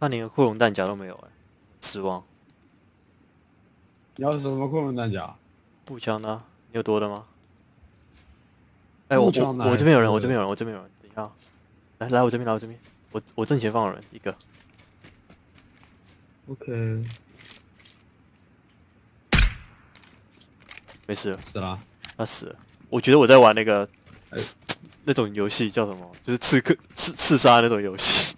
那连个扩容弹夹都没有哎，失望。你要什么扩容弹夹？步枪呢？你有多的吗？哎，我我这边有人，我这边有人，我这边有人。等一下，来来我这边，来我这边。我我正前方有人一个。OK。没事。死了。他死了！我觉得我在玩那个，那种游戏叫什么？就是刺客刺刺杀那种游戏。